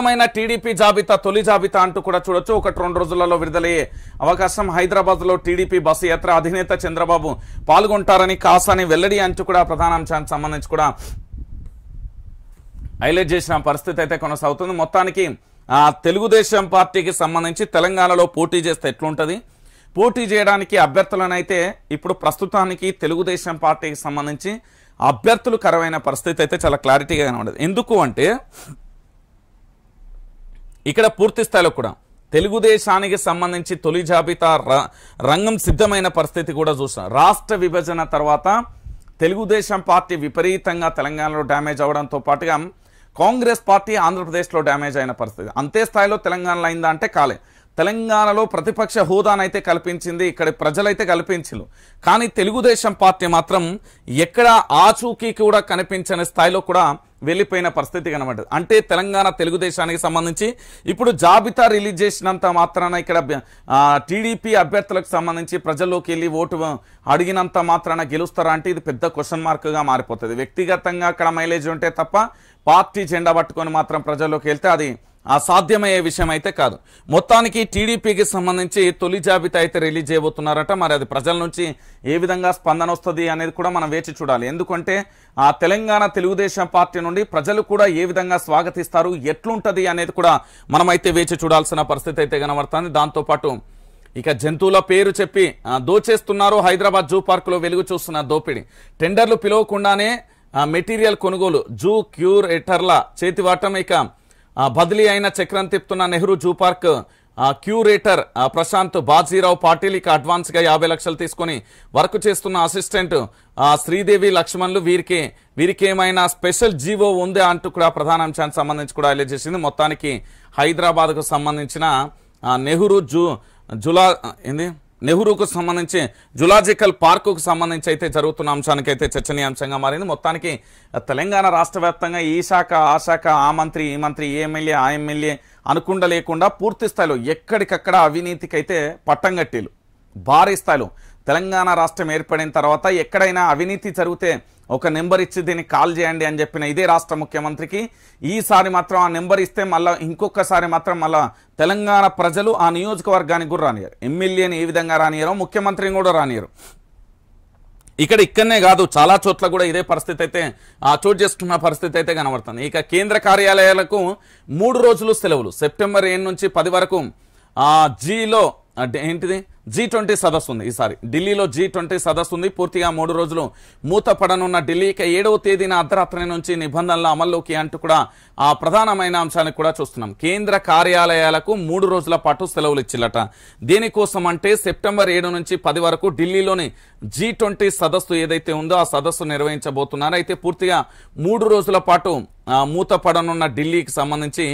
స్పష్టమైన టీడీపీ జాబితా తొలి జాబితా అంటూ కూడా చూడొచ్చు ఒకటి రెండు రోజులలో విడుదలయ్యే అవకాశం హైదరాబాద్లో టీడీపీ బస్సు యాత్ర అధినేత చంద్రబాబు పాల్గొంటారని కాసాని వెల్లడి అంటూ కూడా ప్రధానాంశానికి సంబంధించి కూడా హైలైట్ చేసిన పరిస్థితి అయితే కొనసాగుతుంది మొత్తానికి తెలుగుదేశం పార్టీకి సంబంధించి తెలంగాణలో పోటీ చేస్తే ఎట్లుంటుంది పోటీ చేయడానికి అభ్యర్థులనైతే ఇప్పుడు ప్రస్తుతానికి తెలుగుదేశం పార్టీకి సంబంధించి అభ్యర్థులు కరవైన పరిస్థితి అయితే చాలా క్లారిటీగా కనబడదు ఎందుకు అంటే ఇక్కడ పూర్తి స్థాయిలో కూడా తెలుగుదేశానికి సంబంధించి తొలి జాబితా రంగం సిద్ధమైన పరిస్థితి కూడా చూసాం రాష్ట్ర విభజన తర్వాత తెలుగుదేశం పార్టీ విపరీతంగా తెలంగాణలో డ్యామేజ్ అవడంతో పాటుగా కాంగ్రెస్ పార్టీ ఆంధ్రప్రదేశ్లో డ్యామేజ్ అయిన పరిస్థితి అంతే స్థాయిలో తెలంగాణలో అయిందా అంటే కాలే తెలంగాణలో ప్రతిపక్ష హోదానైతే కల్పించింది ఇక్కడ ప్రజలైతే కల్పించింది కానీ తెలుగుదేశం పార్టీ మాత్రం ఎక్కడ ఆచూకీ కూడా కనిపించని స్థాయిలో కూడా వెళ్ళిపోయిన పరిస్థితి కనబడ్డది అంటే తెలంగాణ తెలుగుదేశానికి సంబంధించి ఇప్పుడు జాబితా రిలీజ్ చేసినంత మాత్రాన ఇక్కడ టీడీపీ అభ్యర్థులకు సంబంధించి ప్రజల్లోకి వెళ్ళి ఓటు అడిగినంత మాత్రాన గెలుస్తారా అంటే ఇది పెద్ద క్వశ్చన్ మార్క్గా మారిపోతుంది వ్యక్తిగతంగా అక్కడ మైలేజ్ ఉంటే తప్ప పార్టీ జెండా పట్టుకొని మాత్రం ప్రజల్లోకి వెళ్తే అది అసాధ్యమయ్యే విషయం అయితే కాదు మొత్తానికి టీడీపీకి సంబంధించి తొలి జాబితా అయితే రిలీజ్ చేయబోతున్నారట మరి అది ప్రజల నుంచి ఏ విధంగా స్పందన వస్తుంది అనేది కూడా మనం వేచి చూడాలి ఎందుకంటే ఆ తెలంగాణ తెలుగుదేశం పార్టీ నుండి ప్రజలు కూడా ఏ విధంగా స్వాగతిస్తారు ఎట్లుంటుంది అనేది కూడా మనమైతే వేచి చూడాల్సిన పరిస్థితి అయితే కనబడుతుంది దాంతోపాటు ఇక జంతువుల పేరు చెప్పి దోచేస్తున్నారు హైదరాబాద్ జూ పార్కులో వెలుగు చూస్తున్న దోపిడీ టెండర్లు పిలవకుండానే మెటీరియల్ కొనుగోలు జూ ఎటర్ల చేతివాటం ఇక బదిలీ అయిన చక్రం తిప్తున్న Nehru zoo park curator Prashant Bajirao Patil ఇక అడ్వాన్స్గా యాభై లక్షలు తీసుకొని వర్క్ చేస్తున్న అసిస్టెంట్ శ్రీదేవి లక్ష్మణ్లు వీరికి వీరికి ఏమైనా స్పెషల్ జీవో ఉందే అంటూ కూడా ప్రధాన అంశానికి సంబంధించి కూడా హైలైట్ చేసింది మొత్తానికి హైదరాబాద్కు సంబంధించిన నెహ్రూ జూ జులా ఏంది నెహ్రూకు సంబంధించి జులాజికల్ పార్కుకు సంబంధించి అయితే జరుగుతున్న అంశానికి అయితే చర్చనీయాంశంగా మారింది మొత్తానికి తెలంగాణ రాష్ట్ర వ్యాప్తంగా ఈ శాఖ ఆ శాఖ ఆ మంత్రి ఈ మంత్రి ఏ ఎమ్మెల్యే ఆ ఎమ్మెల్యే అనుకుండా లేకుండా పూర్తి స్థాయిలో ఎక్కడికక్కడ అవినీతికైతే పట్టం పట్టంగట్టేలు భారీ స్థాయిలో తెలంగాణ రాష్ట్రం ఏర్పడిన తర్వాత ఎక్కడైనా అవినీతి జరిగితే ఒక నెంబర్ ఇచ్చి దీన్ని కాల్ చేయండి అని చెప్పిన ఇదే రాష్ట్ర ముఖ్యమంత్రికి ఈసారి మాత్రం ఆ నెంబర్ ఇస్తే మళ్ళీ ఇంకొకసారి మాత్రం మళ్ళీ తెలంగాణ ప్రజలు ఆ నియోజకవర్గానికి కూడా రానియారు ఎమ్మెల్యేని ఏ విధంగా రానియారో ముఖ్యమంత్రిని కూడా రానియరు ఇక్కడ ఇక్కడనే కాదు చాలా చోట్ల కూడా ఇదే పరిస్థితి అయితే చోటు చేసుకున్న పరిస్థితి అయితే కనబడుతుంది ఇక కేంద్ర కార్యాలయాలకు మూడు రోజులు సెలవులు సెప్టెంబర్ ఏడు నుంచి పది వరకు జీలో ఏంటిది జీ ట్వంటీ సదస్సు ఉంది ఈసారి ఢిల్లీలో జీ ట్వంటీ సదస్సు ఉంది పూర్తిగా మూడు రోజులు మూతపడనున్న ఢిల్లీ ఇక ఏడవ తేదీన అర్ధరాత్రి నుంచి నిబంధనల అమల్లోకి అంటూ కూడా ఆ ప్రధానమైన అంశాన్ని కూడా చూస్తున్నాం కేంద్ర కార్యాలయాలకు మూడు రోజుల పాటు సెలవులు ఇచ్చిల్లట దీనికోసం అంటే సెప్టెంబర్ ఏడు నుంచి పది వరకు ఢిల్లీలోని జీ ట్వంటీ సదస్సు ఏదైతే ఉందో ఆ సదస్సు నిర్వహించబోతున్నారు అయితే పూర్తిగా మూడు రోజుల పాటు మూత పడనున్న ఢిల్లీకి సంబంధించి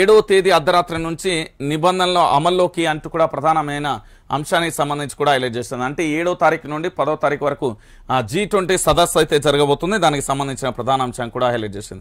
ఏడవ తేదీ అర్ధరాత్రి నుంచి నిబంధనలు అమల్లోకి అంటూ కూడా ప్రధానమైన అంశానికి సంబంధించి కూడా హైలైట్ చేస్తుంది అంటే ఏడో తారీఖు నుండి పదో తారీఖు వరకు జీ ట్వంటీ సదస్సు అయితే జరగబోతుంది దానికి సంబంధించిన ప్రధాన అంశాన్ని కూడా హైలైట్ చేసింది